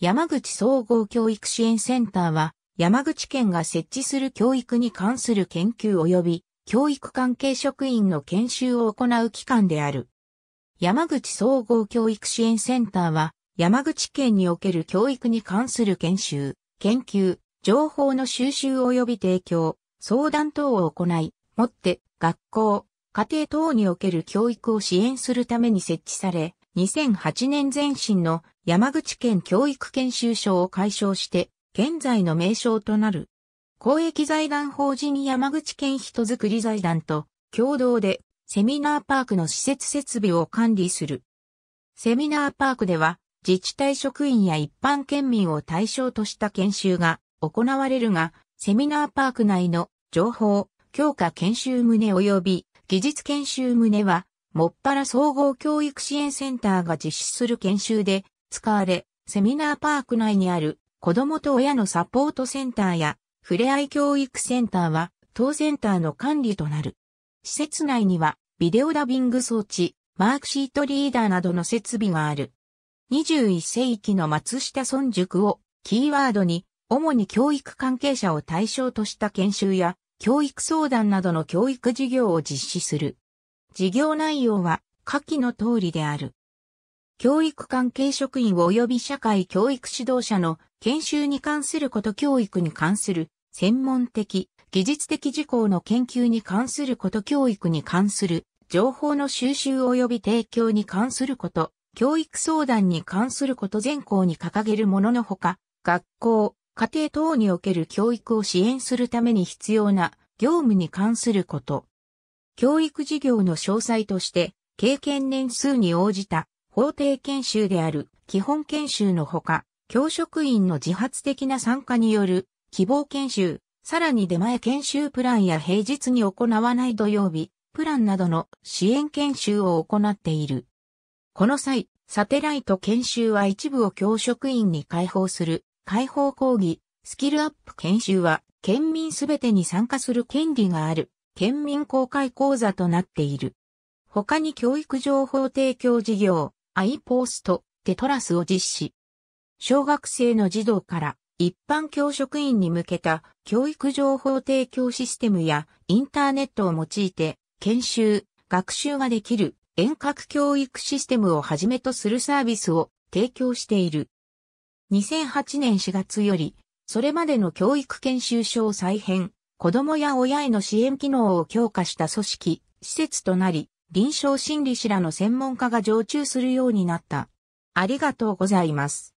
山口総合教育支援センターは、山口県が設置する教育に関する研究及び教育関係職員の研修を行う機関である。山口総合教育支援センターは、山口県における教育に関する研修、研究、情報の収集及び提供、相談等を行い、もって学校、家庭等における教育を支援するために設置され、2008年前身の山口県教育研修所を解消して、現在の名称となる。公益財団法人山口県人づくり財団と共同でセミナーパークの施設設備を管理する。セミナーパークでは自治体職員や一般県民を対象とした研修が行われるが、セミナーパーク内の情報、強化研修旨及び技術研修旨はもっぱら総合教育支援センターが実施する研修で使われ、セミナーパーク内にある子供と親のサポートセンターや、ふれあい教育センターは、当センターの管理となる。施設内には、ビデオダビング装置、マークシートリーダーなどの設備がある。21世紀の松下村塾をキーワードに、主に教育関係者を対象とした研修や、教育相談などの教育事業を実施する。事業内容は下記の通りである。教育関係職員及び社会教育指導者の研修に関すること教育に関する専門的、技術的事項の研究に関すること教育に関する情報の収集及び提供に関すること、教育相談に関すること全校に掲げるもののほか、学校、家庭等における教育を支援するために必要な業務に関すること、教育事業の詳細として、経験年数に応じた法定研修である基本研修のほか、教職員の自発的な参加による希望研修、さらに出前研修プランや平日に行わない土曜日、プランなどの支援研修を行っている。この際、サテライト研修は一部を教職員に開放する、開放講義、スキルアップ研修は県民すべてに参加する権利がある県民公開講座となっている。他に教育情報提供事業、i ポースト、テトラスを実施。小学生の児童から一般教職員に向けた教育情報提供システムやインターネットを用いて研修、学習ができる遠隔教育システムをはじめとするサービスを提供している。2008年4月より、それまでの教育研修所再編、子供や親への支援機能を強化した組織、施設となり、臨床心理士らの専門家が常駐するようになった。ありがとうございます。